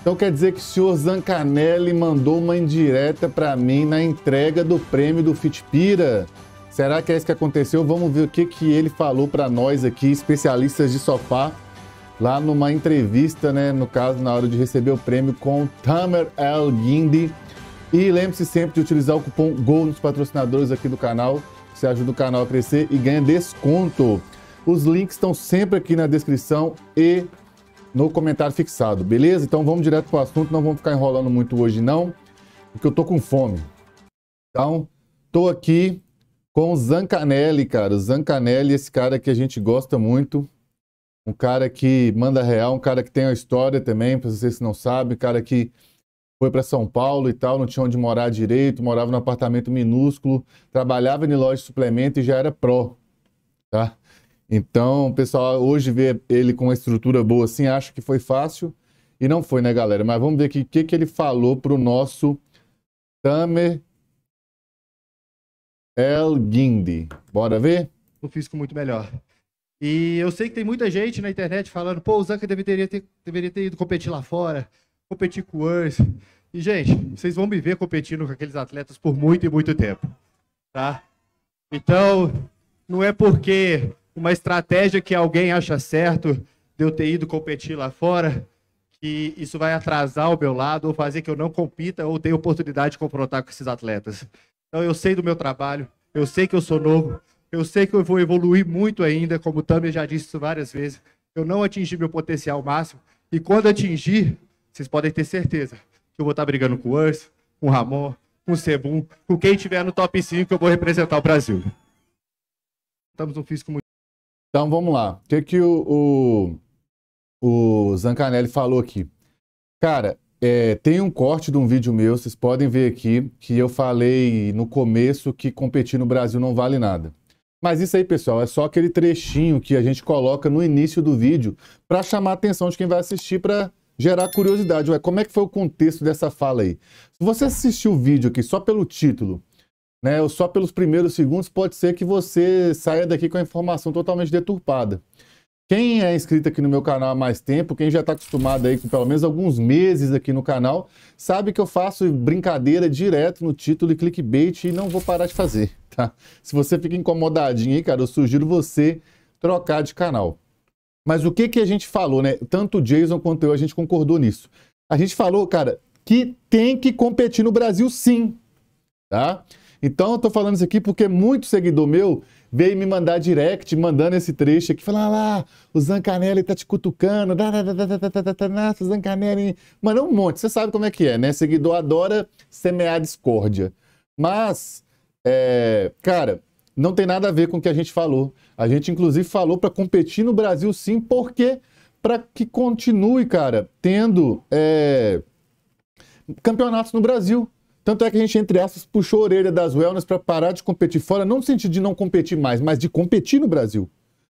Então quer dizer que o senhor Zancanelli mandou uma indireta para mim na entrega do prêmio do Fitpira. Será que é isso que aconteceu? Vamos ver o que, que ele falou para nós aqui, especialistas de sofá, lá numa entrevista, né, no caso, na hora de receber o prêmio com Tamer El Guindi. E lembre-se sempre de utilizar o cupom GOL nos patrocinadores aqui do canal. Você ajuda o canal a crescer e ganha desconto. Os links estão sempre aqui na descrição e no comentário fixado, beleza? Então vamos direto para o assunto, não vamos ficar enrolando muito hoje não, porque eu tô com fome. Então, tô aqui com o Zancanelli, cara. O Zancanelli, esse cara que a gente gosta muito, um cara que manda real, um cara que tem a história também, para vocês que não sabem, um cara que foi para São Paulo e tal, não tinha onde morar direito, morava num apartamento minúsculo, trabalhava em loja de suplemento e já era pró, tá? Então, pessoal hoje ver ele com uma estrutura boa assim, acho que foi fácil e não foi, né, galera? Mas vamos ver aqui o que, que ele falou para o nosso Tamer El Guindi. Bora ver? Eu fiz com muito melhor. E eu sei que tem muita gente na internet falando, pô, o Zanca deveria ter, deveria ter ido competir lá fora, competir com o Urs. E, gente, vocês vão me ver competindo com aqueles atletas por muito e muito tempo, tá? Então, não é porque uma estratégia que alguém acha certo de eu ter ido competir lá fora, que isso vai atrasar o meu lado, ou fazer que eu não compita, ou tenha oportunidade de confrontar com esses atletas. Então eu sei do meu trabalho, eu sei que eu sou novo, eu sei que eu vou evoluir muito ainda, como o Tami já disse várias vezes, eu não atingi meu potencial máximo, e quando atingir, vocês podem ter certeza que eu vou estar brigando com o Urs, com o Ramon, com o Sebum, com quem tiver no top 5, eu vou representar o Brasil. Estamos no físico muito então vamos lá. O que, que o, o, o Zancanelli falou aqui? Cara, é, tem um corte de um vídeo meu, vocês podem ver aqui, que eu falei no começo que competir no Brasil não vale nada. Mas isso aí, pessoal, é só aquele trechinho que a gente coloca no início do vídeo para chamar a atenção de quem vai assistir para gerar curiosidade. Ué, como é que foi o contexto dessa fala aí? Se você assistiu o vídeo aqui só pelo título né, ou só pelos primeiros segundos, pode ser que você saia daqui com a informação totalmente deturpada. Quem é inscrito aqui no meu canal há mais tempo, quem já está acostumado aí com pelo menos alguns meses aqui no canal, sabe que eu faço brincadeira direto no título e clickbait e não vou parar de fazer, tá? Se você fica incomodadinho aí, cara, eu sugiro você trocar de canal. Mas o que que a gente falou, né? Tanto o Jason quanto eu, a gente concordou nisso. A gente falou, cara, que tem que competir no Brasil sim, tá? Então eu tô falando isso aqui porque muito seguidor meu veio me mandar direct, mandando esse trecho aqui, falando, ah lá, o Zancanelli tá te cutucando, da da da da da da da nossa, Zancanelli... Mano, um monte, você sabe como é que é, né? Seguidor adora semear discórdia. Mas, é, cara, não tem nada a ver com o que a gente falou. A gente, inclusive, falou para competir no Brasil sim, porque para que continue, cara, tendo é, campeonatos no Brasil. Tanto é que a gente, entre aspas, puxou a orelha das wellness para parar de competir fora, não no sentido de não competir mais, mas de competir no Brasil.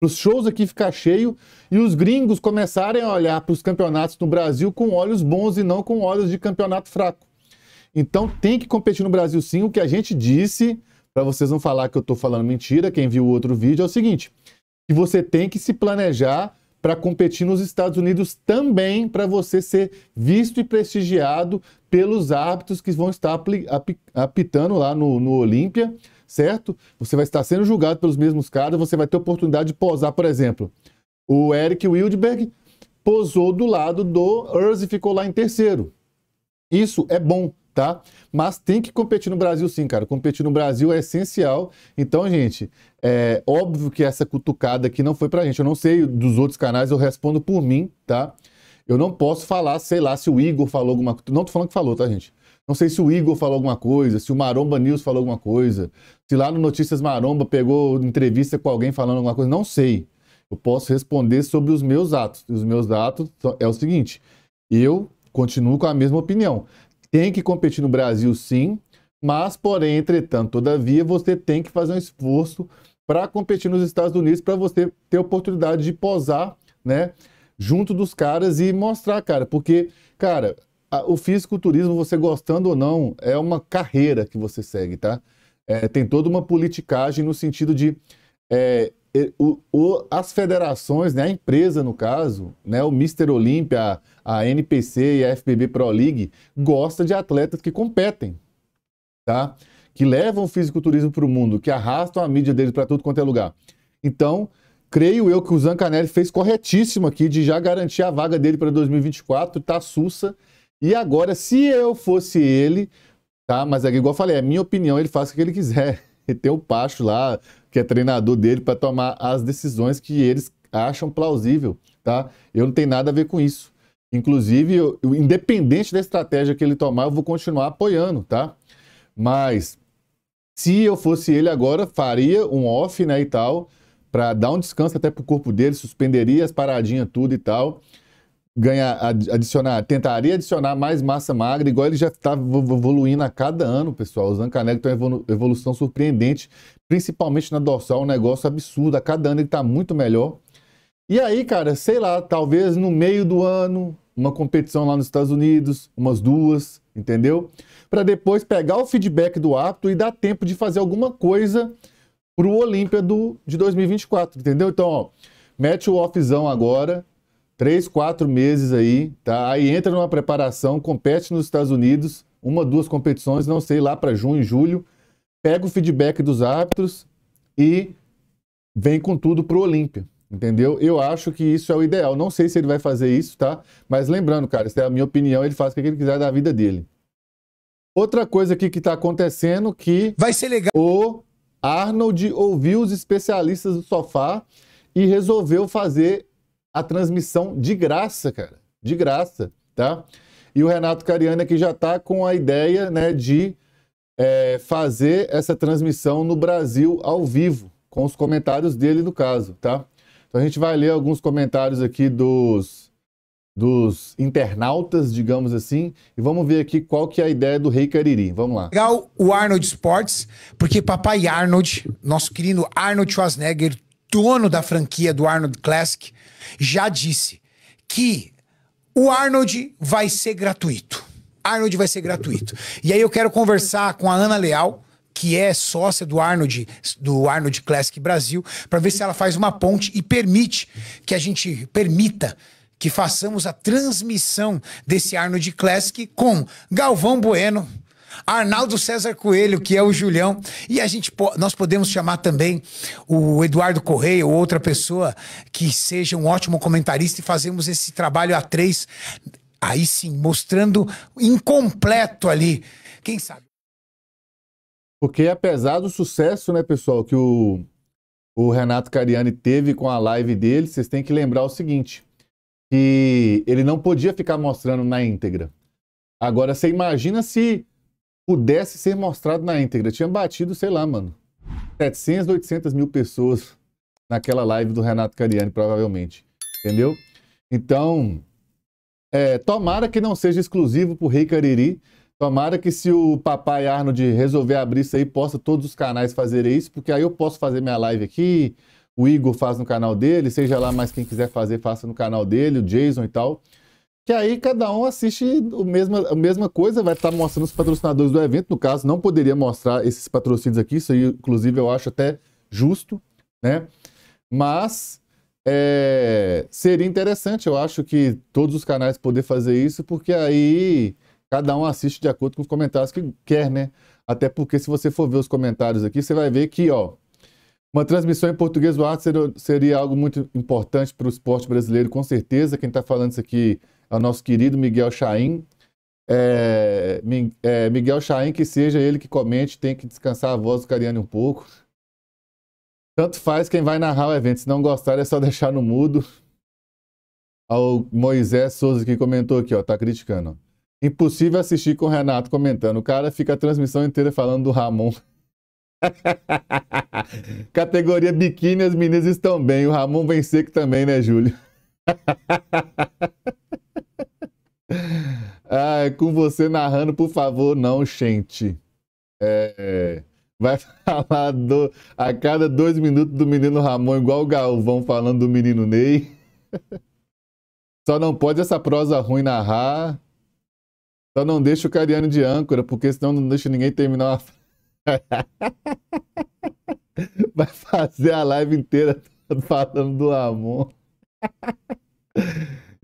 Os shows aqui ficar cheio e os gringos começarem a olhar para os campeonatos no Brasil com olhos bons e não com olhos de campeonato fraco. Então tem que competir no Brasil sim. O que a gente disse, para vocês não falar que eu estou falando mentira, quem viu o outro vídeo, é o seguinte: que você tem que se planejar para competir nos Estados Unidos também, para você ser visto e prestigiado pelos árbitros que vão estar apitando lá no, no Olímpia, certo? Você vai estar sendo julgado pelos mesmos caras, você vai ter oportunidade de posar, por exemplo. O Eric Wildberg posou do lado do Urzi e ficou lá em terceiro. Isso é bom tá? Mas tem que competir no Brasil sim, cara. Competir no Brasil é essencial. Então, gente, é óbvio que essa cutucada aqui não foi pra gente. Eu não sei dos outros canais, eu respondo por mim, tá? Eu não posso falar, sei lá, se o Igor falou alguma coisa. Não tô falando que falou, tá, gente? Não sei se o Igor falou alguma coisa, se o Maromba News falou alguma coisa, se lá no Notícias Maromba pegou entrevista com alguém falando alguma coisa, não sei. Eu posso responder sobre os meus atos. E os meus atos é o seguinte: eu continuo com a mesma opinião tem que competir no Brasil sim, mas, porém, entretanto, todavia, você tem que fazer um esforço para competir nos Estados Unidos para você ter oportunidade de posar, né, junto dos caras e mostrar, cara, porque, cara, a, o fisiculturismo, você gostando ou não, é uma carreira que você segue, tá? É, tem toda uma politicagem no sentido de é, o, o, as federações, né, a empresa no caso, né, o Mr. Olímpia, a NPC e a FBB Pro League, gosta de atletas que competem, tá? que levam o fisiculturismo para o mundo, que arrastam a mídia dele para tudo quanto é lugar. Então, creio eu que o Zancanelli fez corretíssimo aqui de já garantir a vaga dele para 2024, tá sussa. E agora, se eu fosse ele, tá? Mas é igual eu falei, é minha opinião, ele faz o que ele quiser. Ele tem o um Pacho lá, que é treinador dele, para tomar as decisões que eles acham plausível, tá? Eu não tenho nada a ver com isso. Inclusive, eu, eu, independente da estratégia que ele tomar, eu vou continuar apoiando, tá? Mas se eu fosse ele agora, faria um off, né, e tal, para dar um descanso até pro corpo dele, suspenderia as paradinhas tudo e tal ganhar, adicionar, tentaria adicionar mais massa magra, igual ele já está evoluindo a cada ano, pessoal. Os Zancanelli tem uma evolução surpreendente, principalmente na dorsal, um negócio absurdo. A cada ano ele está muito melhor. E aí, cara, sei lá, talvez no meio do ano, uma competição lá nos Estados Unidos, umas duas, entendeu? Para depois pegar o feedback do apto e dar tempo de fazer alguma coisa pro Olímpia do, de 2024, entendeu? Então, ó, mete o offzão agora, Três, quatro meses aí, tá? Aí entra numa preparação, compete nos Estados Unidos, uma, duas competições, não sei, lá para junho, julho, pega o feedback dos árbitros e vem com tudo pro Olímpia. Entendeu? Eu acho que isso é o ideal. Não sei se ele vai fazer isso, tá? Mas lembrando, cara, isso é a minha opinião, ele faz o que ele quiser da vida dele. Outra coisa aqui que está acontecendo que vai ser legal. O Arnold ouviu os especialistas do sofá e resolveu fazer a transmissão de graça, cara. De graça, tá? E o Renato Cariani aqui já está com a ideia né, de é, fazer essa transmissão no Brasil ao vivo, com os comentários dele no caso, tá? Então a gente vai ler alguns comentários aqui dos, dos internautas, digamos assim, e vamos ver aqui qual que é a ideia do Rei Cariri. Vamos lá. Legal o Arnold Sports, porque papai Arnold, nosso querido Arnold Schwarzenegger, dono da franquia do Arnold Classic, já disse que o Arnold vai ser gratuito. Arnold vai ser gratuito. E aí eu quero conversar com a Ana Leal, que é sócia do Arnold, do Arnold Classic Brasil, para ver se ela faz uma ponte e permite que a gente permita que façamos a transmissão desse Arnold Classic com Galvão Bueno, Arnaldo César Coelho, que é o Julião. E a gente po nós podemos chamar também o Eduardo Correia ou outra pessoa que seja um ótimo comentarista e fazemos esse trabalho a três, aí sim, mostrando incompleto ali. Quem sabe? Porque apesar do sucesso, né, pessoal, que o, o Renato Cariani teve com a live dele, vocês têm que lembrar o seguinte: que ele não podia ficar mostrando na íntegra. Agora, você imagina se pudesse ser mostrado na íntegra. Tinha batido, sei lá, mano, 700, 800 mil pessoas naquela live do Renato Cariani, provavelmente. Entendeu? Então, é, tomara que não seja exclusivo pro Rei Cariri. Tomara que se o papai Arnold resolver abrir isso aí, possa todos os canais fazer isso, porque aí eu posso fazer minha live aqui, o Igor faz no canal dele, seja lá mais quem quiser fazer, faça no canal dele, o Jason e tal. Que aí cada um assiste o mesmo, a mesma coisa, vai estar mostrando os patrocinadores do evento. No caso, não poderia mostrar esses patrocínios aqui, isso aí, inclusive, eu acho até justo, né? Mas é, seria interessante, eu acho, que todos os canais poder fazer isso, porque aí cada um assiste de acordo com os comentários que quer, né? Até porque se você for ver os comentários aqui, você vai ver que, ó, uma transmissão em português do ar seria, seria algo muito importante para o esporte brasileiro, com certeza. Quem está falando isso aqui ao nosso querido Miguel Chaim. É, é, Miguel Chaim, que seja ele que comente, tem que descansar a voz do Cariani um pouco. Tanto faz quem vai narrar o evento. Se não gostar, é só deixar no mudo. Ao Moisés Souza que comentou aqui, ó, tá criticando. Impossível assistir com o Renato comentando. O cara fica a transmissão inteira falando do Ramon. Categoria biquíni, as meninas estão bem. O Ramon vem seco também, né, Júlio? Ah, com você narrando, por favor, não, gente. É, vai falar do, a cada dois minutos do menino Ramon, igual o Galvão falando do menino Ney. Só não pode essa prosa ruim narrar. Só não deixa o Cariano de âncora, porque senão não deixa ninguém terminar uma... Vai fazer a live inteira falando do Ramon.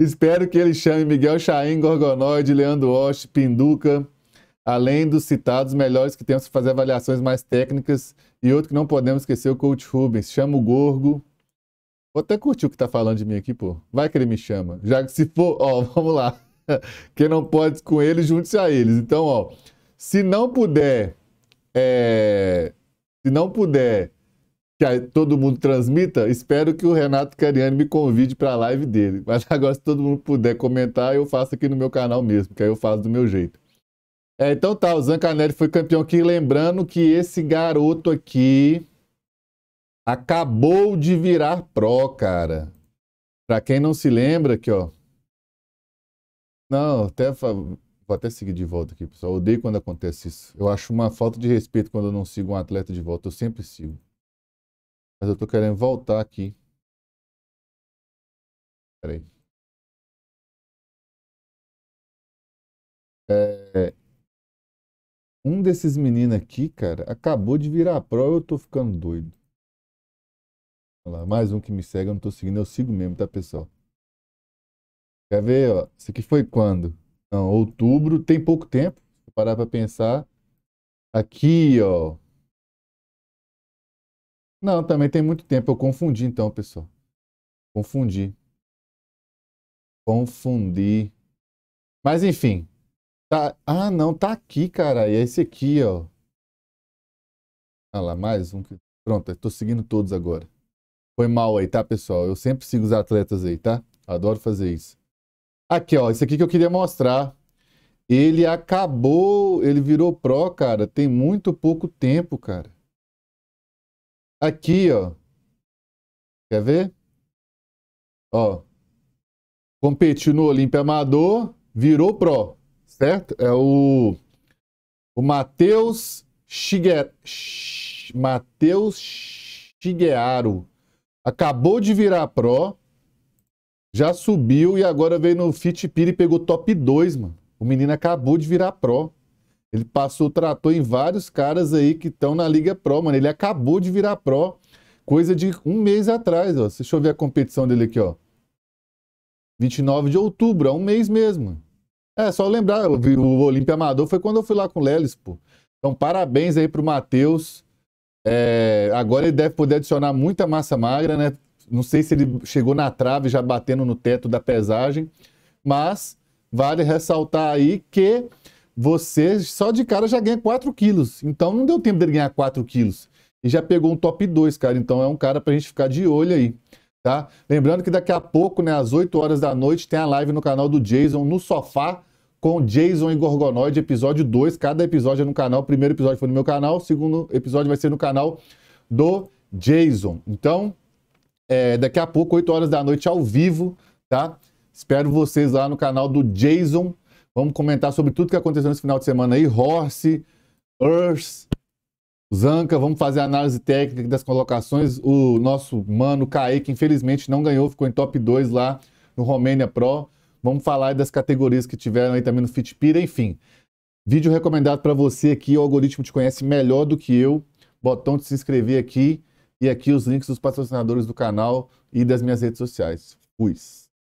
Espero que ele chame Miguel Chaim, Gorgonoide, Leandro Osh, Pinduca, além dos citados melhores que temos que fazer avaliações mais técnicas. E outro que não podemos esquecer, o Coach Rubens. Chama o Gorgo. Vou até curtir o que tá falando de mim aqui, pô. Vai que ele me chama. Já que se for, ó, vamos lá. Quem não pode com ele junte-se a eles. Então, ó, se não puder, é, se não puder que todo mundo transmita, espero que o Renato Cariani me convide para a live dele. Mas agora, se todo mundo puder comentar, eu faço aqui no meu canal mesmo, que aí eu faço do meu jeito. É, então tá, o Zancanelli foi campeão aqui. Lembrando que esse garoto aqui acabou de virar pró, cara. Para quem não se lembra aqui, ó. Não, até vou até seguir de volta aqui, pessoal. odeio quando acontece isso. Eu acho uma falta de respeito quando eu não sigo um atleta de volta. Eu sempre sigo. Mas eu tô querendo voltar aqui. aí. É, um desses meninos aqui, cara, acabou de virar pro, eu tô ficando doido. Olha lá, mais um que me segue, eu não tô seguindo, eu sigo mesmo, tá, pessoal? Quer ver, ó? Isso aqui foi quando? Não, outubro, tem pouco tempo. Vou parar pra pensar. Aqui, ó. Não, também tem muito tempo. Eu confundi então, pessoal. Confundi. Confundi. Mas enfim. Tá... Ah, não, tá aqui, cara. E é esse aqui, ó. Ah lá, mais um. Pronto, eu tô seguindo todos agora. Foi mal aí, tá, pessoal? Eu sempre sigo os atletas aí, tá? Adoro fazer isso. Aqui, ó. Esse aqui que eu queria mostrar. Ele acabou, ele virou pró, cara, tem muito pouco tempo, cara. Aqui, ó. Quer ver? Ó. Competiu no Olímpia Amador, virou pro, certo? É o o Matheus Shige... Matheus Shigearu acabou de virar pro, já subiu e agora veio no Piri e pegou top 2, mano. O menino acabou de virar pro. Ele passou, tratou em vários caras aí que estão na Liga Pro, mano. Ele acabou de virar Pro, coisa de um mês atrás, ó. Deixa eu ver a competição dele aqui, ó. 29 de outubro, há um mês mesmo. É, só lembrar, o, o Olímpia Amador foi quando eu fui lá com o Lelis, pô. Então, parabéns aí pro Matheus. É, agora ele deve poder adicionar muita massa magra, né? Não sei se ele chegou na trave já batendo no teto da pesagem, mas vale ressaltar aí que você só de cara já ganha 4 quilos. Então não deu tempo dele ganhar 4 quilos. E já pegou um top 2, cara. Então é um cara pra gente ficar de olho aí, tá? Lembrando que daqui a pouco, né, às 8 horas da noite, tem a live no canal do Jason no sofá com Jason e Gorgonoid, episódio 2. Cada episódio é no canal. O primeiro episódio foi no meu canal, o segundo episódio vai ser no canal do Jason. Então, é, daqui a pouco, 8 horas da noite, ao vivo, tá? Espero vocês lá no canal do Jason. Vamos comentar sobre tudo que aconteceu nesse final de semana aí. Horse, Earth, Zanca, vamos fazer a análise técnica das colocações. O nosso mano Kaique, infelizmente, não ganhou, ficou em top 2 lá no Romênia Pro. Vamos falar das categorias que tiveram aí também no Fitpira, enfim. Vídeo recomendado para você aqui, o algoritmo te conhece melhor do que eu. Botão de se inscrever aqui e aqui os links dos patrocinadores do canal e das minhas redes sociais. Fui.